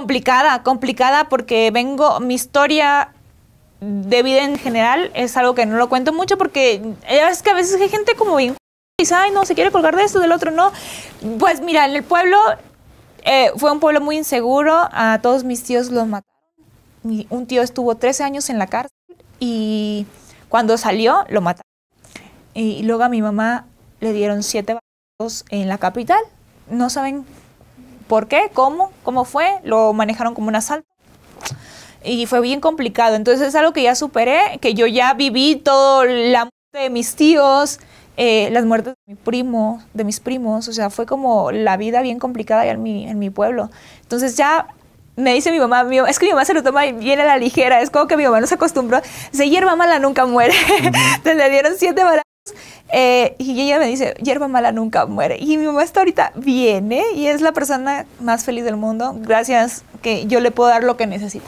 complicada, complicada porque vengo, mi historia de vida en general es algo que no lo cuento mucho porque eh, es que a veces hay gente como bien y dice, ay, no, se quiere colgar de esto, del otro, no. Pues mira, en el pueblo eh, fue un pueblo muy inseguro, a todos mis tíos los mataron. Un tío estuvo 13 años en la cárcel y cuando salió lo mataron. Y, luego a mi mamá le dieron siete barcos en la capital. No saben ¿Por qué? ¿Cómo? ¿Cómo fue? Lo manejaron como un asalto. Y fue bien complicado. Entonces es algo que ya superé, que yo ya viví todo la muerte de mis tíos, eh, las muertes de mi primo, de mis primos, o sea, fue como la vida bien complicada allá en mi, pueblo. Entonces ya me dice mi mamá, es que mi mamá se lo toma bien a la ligera, es como que mi mamá no se acostumbró, dice, hierba mala nunca muere, le dieron siete balas. Eh, y ella me dice, hierba mala nunca muere. Y mi mamá está ahorita viene ¿eh? y es la persona más feliz del mundo. Gracias que yo le puedo dar lo que necesita.